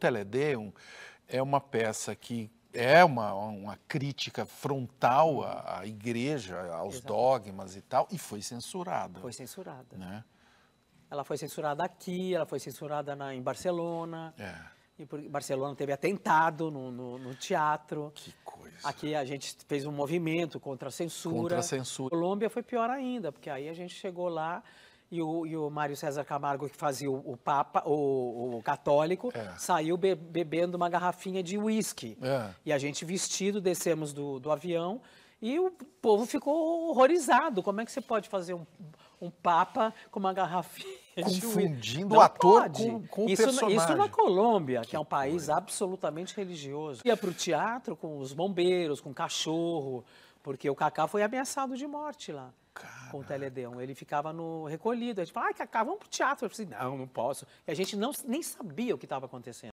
Teledeum é uma peça que é uma, uma crítica frontal à, à igreja, aos Exato. dogmas e tal, e foi censurada. Foi censurada. Né? Ela foi censurada aqui, ela foi censurada na, em Barcelona. É. Barcelona teve atentado no, no, no, teatro. Que coisa. Aqui a gente fez um movimento contra a censura. Contra a censura. Colômbia foi pior ainda, porque aí a gente chegou lá, e o, e o Mário César Camargo, que fazia o, o Papa, o, o católico, é. saiu be bebendo uma garrafinha de uísque. É. E a gente, vestido, descemos do, do avião e o povo ficou horrorizado. Como é que você pode fazer um, um papa com uma garrafinha Confundindo o ator pode. com, com isso, o personagem. Isso na Colômbia, que, que é um país coisa. absolutamente religioso. Ia para o teatro com os bombeiros, com o cachorro, porque o Kaká foi ameaçado de morte lá. Caraca. com o Teledeon. Ele ficava no recolhido. A gente falava, ah, Cacá, vamos pro teatro. Eu falei, assim, não, não posso. E a gente não, nem sabia o que estava acontecendo.